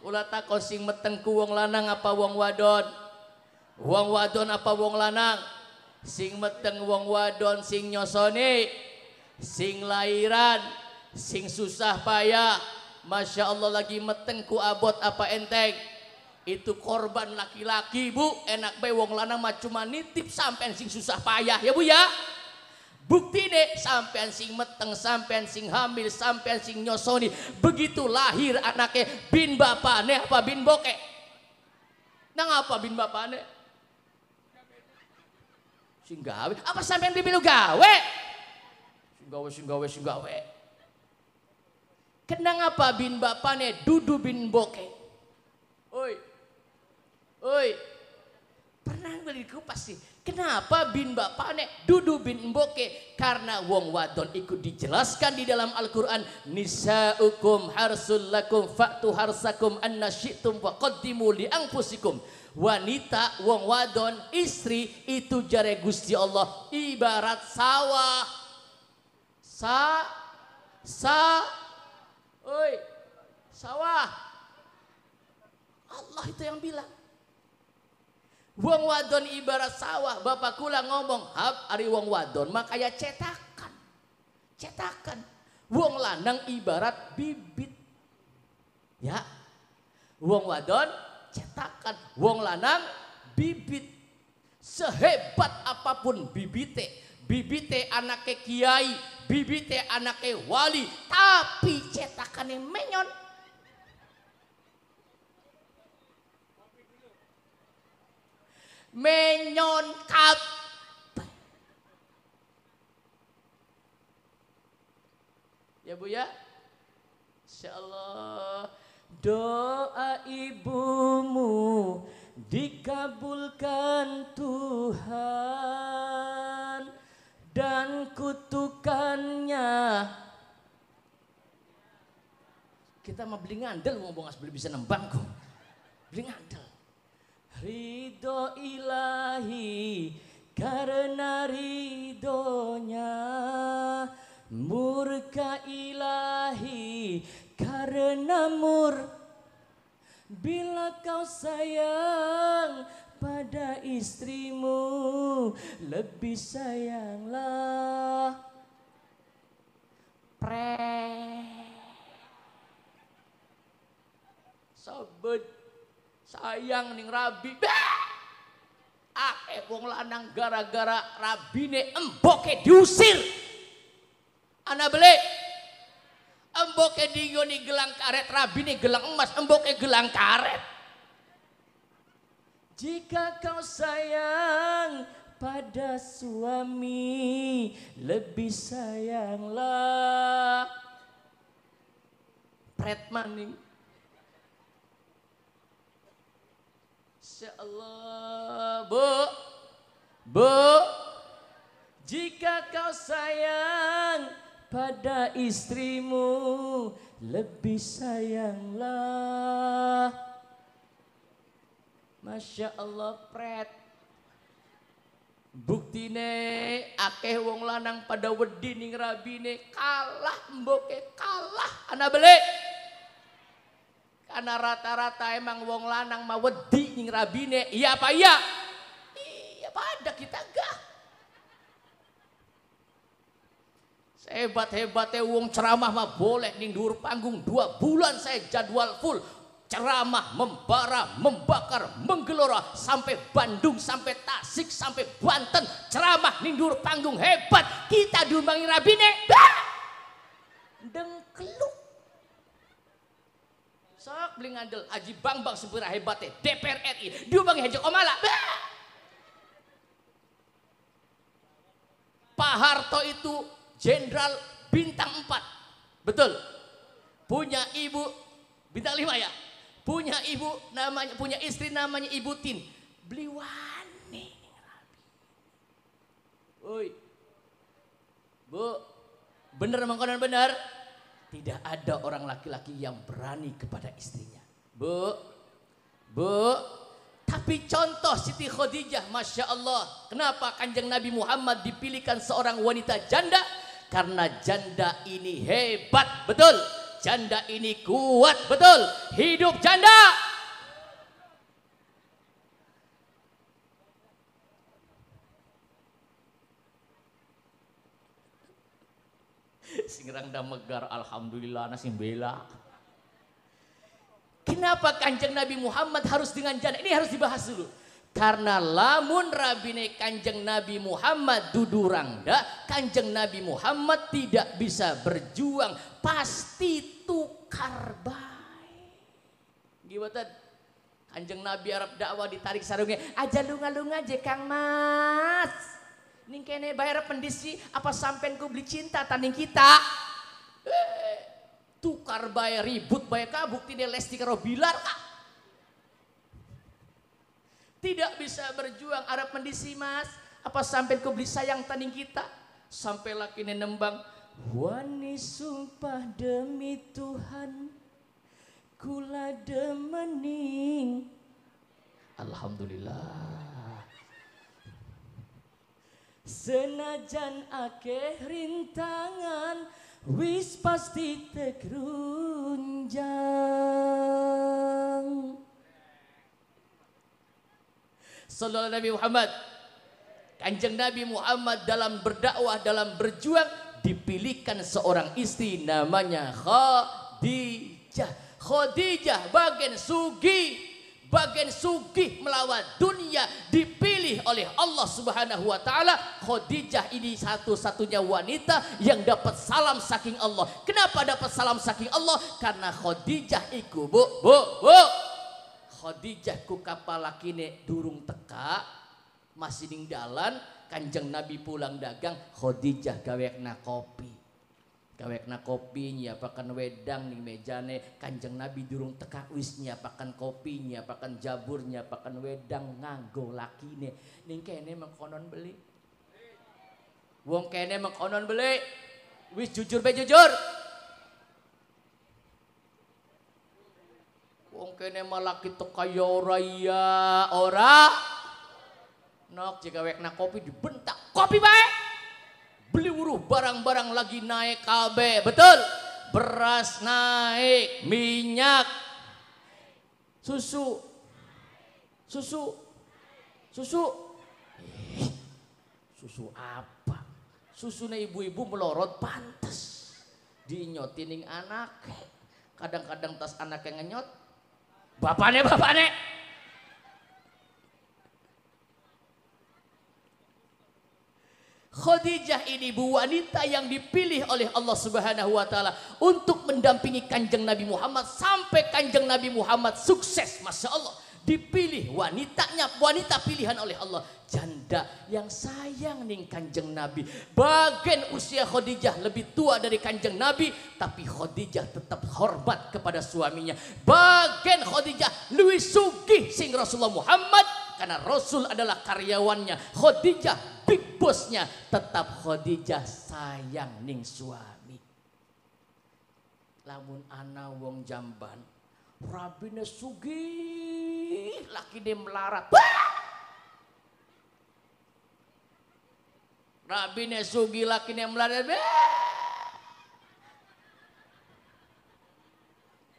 Ula sing meteng ku wong lanang apa wong wadon? Wong wadon apa wong lanang? sing meteng wong wadon sing nyosone sing lahiran, sing susah payah Masya Allah lagi meteng ku abot apa enteng itu korban laki-laki bu enak be wong lanang mah cuma nitip sampean sing susah payah ya bu ya bukti deh sampean sing meteng sampean sing hamil sampean sing nyosoni begitu lahir anaknya bin bapane apa bin boke nang apa bin bapane Sing gawe. Apa sampean pipi lu gawe? Sing gawe, sing gawe, sing gawe. Kenang apa bin bapane dudu bin boke? Oi. Oi boleh dikupas sih. Kenapa bin bapak nek dudu bin mboke? Karena wong wadon ikut dijelaskan di dalam Al-Quran. Nisa'ukum harsul lakum faktu harsakum anna syi'tum wa qaddimu li angfusikum. Wanita, wong wadon, istri itu jare Gusti Allah ibarat sawah. Sa sa oi sawah. Allah itu yang bilang Wong wadon ibarat sawah, Bapak kula ngomong, hab ari wong wadon makanya cetakan. Cetakan. Wong lanang ibarat bibit. Ya. Wong wadon cetakan, wong lanang bibit. Sehebat apapun bibite, bibite anaknya kiai, bibite anaknya wali, tapi cetakannya menyon. menyon Ya Bu ya? Insya Allah doa ibumu dikabulkan Tuhan dan kutukannya kita mau beli ngandel mau bongas beli bisa nembang kok beli ngandel Ridho ilahi karena ridhonya Murka ilahi karena mur Bila kau sayang pada istrimu Lebih sayanglah Pre Sobat sayang ning rabi bah! akeh wong lanang gara-gara rabine emboke diusir ana boleh emboke digoni gelang karet rabi rabine gelang emas emboke gelang karet jika kau sayang pada suami lebih sayanglah pret maning Masya Allah, Bu, Bu, jika kau sayang pada istrimu, lebih sayanglah. Masya Allah, pret. Buktine akeh wong lanang pada wedi ning rabine kalah mboke kalah anak beli. Karena rata-rata emang wong lanang mau wedi ning rabine. Iya apa iya? Iya pada kita enggak. hebat hebatnya wong ceramah mah boleh ning dur panggung dua bulan saya jadwal full ceramah membara, membakar, menggelora sampai Bandung, sampai Tasik, sampai Banten, ceramah ning dur panggung hebat. Kita diumbangi rabine. Dengkluk. Sok beli ngandel Aji Bang sempurna hebatnya DPR RI. Dia bang hejok omala. Pak Harto itu jenderal bintang 4. Betul. Punya ibu bintang 5 ya. Punya ibu namanya punya istri namanya Ibu Tin. Beli wani. Oi, Bu, bener emang konon bener? tidak ada orang laki-laki yang berani kepada istrinya. Bu, bu, tapi contoh Siti Khadijah, Masya Allah. Kenapa kanjeng Nabi Muhammad dipilihkan seorang wanita janda? Karena janda ini hebat, betul. Janda ini kuat, betul. Hidup janda, sekarang dah megar alhamdulillah nasib bela. Kenapa kanjeng Nabi Muhammad harus dengan jana? Ini harus dibahas dulu. Karena lamun rabine kanjeng Nabi Muhammad dudurangda, kanjeng Nabi Muhammad tidak bisa berjuang. Pasti tukar baik. Gimana Kanjeng Nabi Arab dakwah ditarik sarungnya. Aja lunga-lunga aja Kang Mas. Ning kene bayar pendisi apa sampean ku beli cinta tanding kita. Eh, tukar bayar ribut bayar kah bukti dia lesti karo bilar kah? Tidak bisa berjuang Arab pendisi mas. Apa sampai ku beli sayang tanding kita? Sampai laki ini nembang. Wani sumpah demi Tuhan. Kula demening. Alhamdulillah. Senajan akeh rintangan wis pasti tegrunjang. Sallallahu Nabi Muhammad. Kanjeng Nabi Muhammad dalam berdakwah, dalam berjuang dipilihkan seorang istri namanya Khadijah. Khadijah bagian sugi bagian sugih melawan dunia dipilih oleh Allah Subhanahu wa taala Khadijah ini satu-satunya wanita yang dapat salam saking Allah. Kenapa dapat salam saking Allah? Karena Khadijah iku bu bu bu Khadijah ku kapala durung teka masih ning dalan Kanjeng Nabi pulang dagang Khadijah gawekna kopi gawekna kopi nyiapakan wedang di mejane kanjeng nabi durung teka wis nyiapakan kopi nyiapakan jabur nyiapakan wedang nganggo lakine ning kene mengkonon beli wong kene mengkonon beli wis jujur be jujur wong kene malah kita kaya ora iya ora nok jika wekna kopi dibentak kopi baik beli beliuruh barang-barang lagi naik KB betul beras naik minyak susu susu susu susu apa susu susunya ibu-ibu melorot pantas dinyotining anak kadang-kadang tas anak yang ngenyot bapaknya bapaknya Khadijah ini bu wanita yang dipilih oleh Allah Subhanahu wa taala untuk mendampingi Kanjeng Nabi Muhammad sampai Kanjeng Nabi Muhammad sukses Masya Allah dipilih wanitanya wanita pilihan oleh Allah janda yang sayang nih kanjeng Nabi bagian usia Khadijah lebih tua dari kanjeng Nabi tapi Khadijah tetap hormat kepada suaminya bagian Khadijah lebih sugih sing Rasulullah Muhammad karena Rasul adalah karyawannya Khadijah bosnya tetap Khadijah sayang ning suami. Lamun ana wong jamban, rabine sugih, lakine melarat. Rabine Rabine sugi lakine melarat.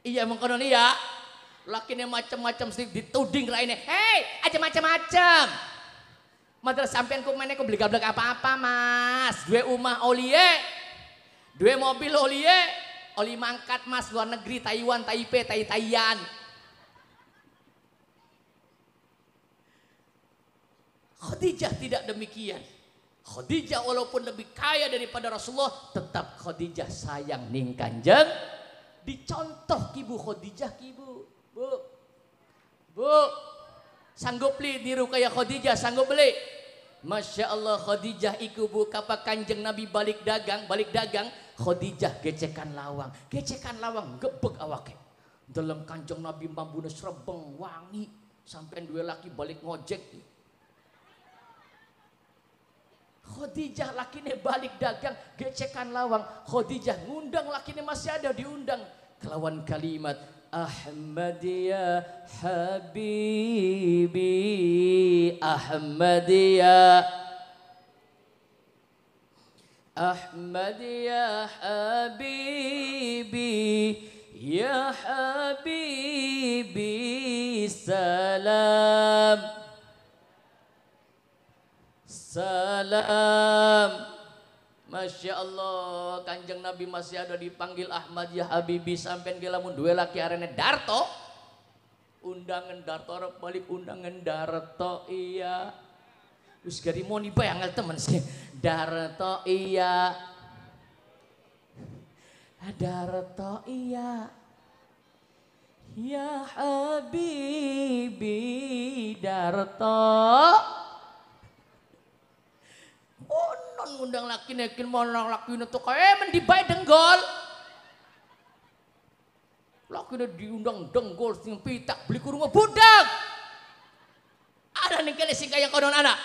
Iya mengkono iya. Lakine macam-macam sedikit dituding lainnya, Hei, aja macam-macam. Mater sampean kok meneh kok beli gablek apa-apa, Mas. Duwe omah olie. Eh. Duwe mobil olie. Eh. Oli mangkat Mas luar negeri Taiwan, Taipei, Tai Taian. Khadijah tidak demikian. Khadijah walaupun lebih kaya daripada Rasulullah, tetap Khadijah sayang ning kanjeng. Dicontoh kibu Khadijah kibu. Bu. Bu. Sanggup beli niru kaya Khadijah, sanggup beli. Masya Allah Khadijah iku buka apa kanjeng Nabi balik dagang, balik dagang Khadijah gecekan lawang, gecekan lawang gebek awake. Dalam kanjeng Nabi bambu serbeng wangi sampai dua laki balik ngojek. Khadijah lakine balik dagang gecekan lawang, Khadijah ngundang lakine masih ada diundang kelawan kalimat أحمد يا حبيبي أحمد يا أحمد يا حبيبي يا حبيبي سلام سلام Masya Allah, kanjeng Nabi masih ada dipanggil Ahmad ya Habibi sampai gelamun dua laki arene Darto. Undangan Darto, balik undangan Darto, iya. Terus gari mau banget temen sih. Darto, iya. Darto, iya. Ya Habibi Darto. Oh, non ngundang laki nekin mau nang laki itu kayak eh, mendibai denggol. Laki diundang denggol sing pita beli kurung budak. Ada nih kalian sih kayak konon anak.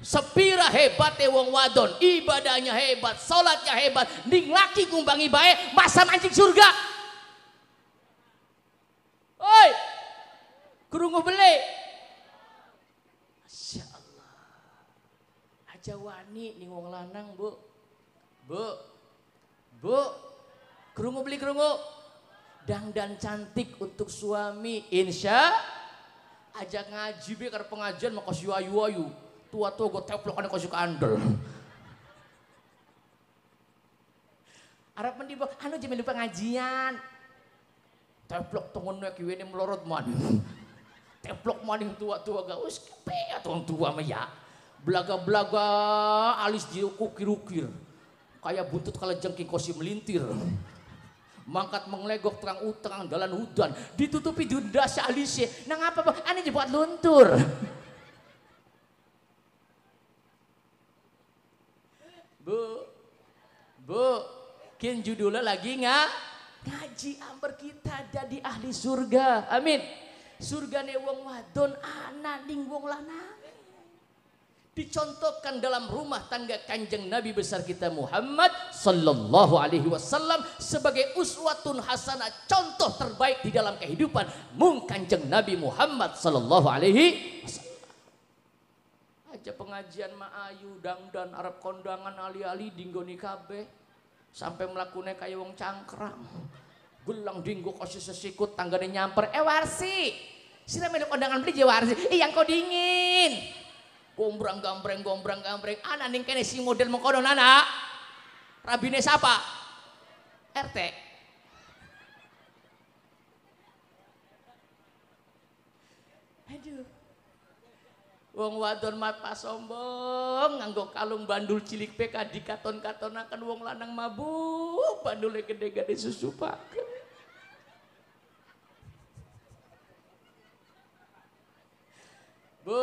Sepira hebat wong wadon, ibadahnya hebat, sholatnya hebat, ning laki kumbangi bae, masa mancing surga. Oi, kerungu beli, aja wani nih wong lanang, Bu. Bu. Bu. Kerungu beli kerungu. Dangdan cantik untuk suami. Insya ajak ngaji be karena pengajian mau kau wayu wayu. Tua tua gue teplok anak kos andel. Arab mendibo, anu jamin lupa pengajian. Teplok tongonnya kiwene melorot man. Teplok maning tua-tua gak, usah kepe ya tua-tua meyak belaga-belaga alis diukir-ukir kayak buntut kalajengking kosi melintir mangkat menglegok terang utang jalan hutan, ditutupi dunda sealisnya. nang apa bang Ini dibuat luntur bu bu kin judulnya lagi nggak ngaji amber kita jadi ahli surga amin surga ne wong wadon anak ning wong lanang dicontohkan dalam rumah tangga kanjeng Nabi besar kita Muhammad Sallallahu Alaihi Wasallam sebagai uswatun hasanah contoh terbaik di dalam kehidupan mung kanjeng Nabi Muhammad Sallallahu Alaihi Wasallam aja pengajian ma'ayu dangdan Arab kondangan ali-ali dinggoni kabeh sampai melakukan kayak wong cangkram gulang dinggo kasih sesikut tanggane nyamper eh warsi sira kondangan beli jewarsi eh yang kau dingin gombrang gambreng gombrang gambreng anak ning kene si model mengkono nana rabine siapa RT aduh wong wadon mat pas sombong nganggo kalung bandul cilik katon dikaton akan wong lanang mabuk bandulnya gede-gede susu pak. Bu,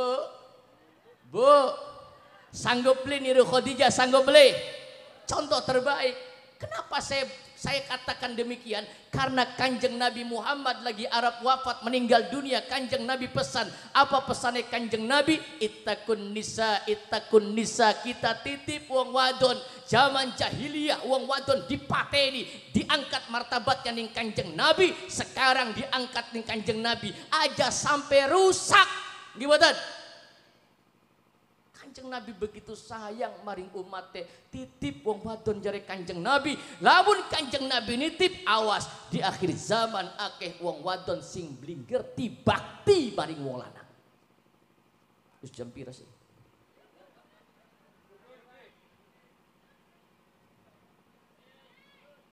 Bu, sanggup beli niru Khadijah, sanggup beli. Contoh terbaik. Kenapa saya saya katakan demikian karena kanjeng Nabi Muhammad lagi Arab wafat meninggal dunia kanjeng Nabi pesan apa pesannya kanjeng Nabi itakun nisa itakun nisa kita titip uang wadon zaman jahiliyah uang wadon dipateni diangkat martabatnya nih kanjeng Nabi sekarang diangkat nih kanjeng Nabi aja sampai rusak gimana Kanjeng Nabi begitu sayang maring umatnya. Titip wong wadon jari Kanjeng Nabi. Lamun Kanjeng Nabi nitip awas di akhir zaman akeh wong wadon sing blinger tibakti maring wong lanang. jam pira sih?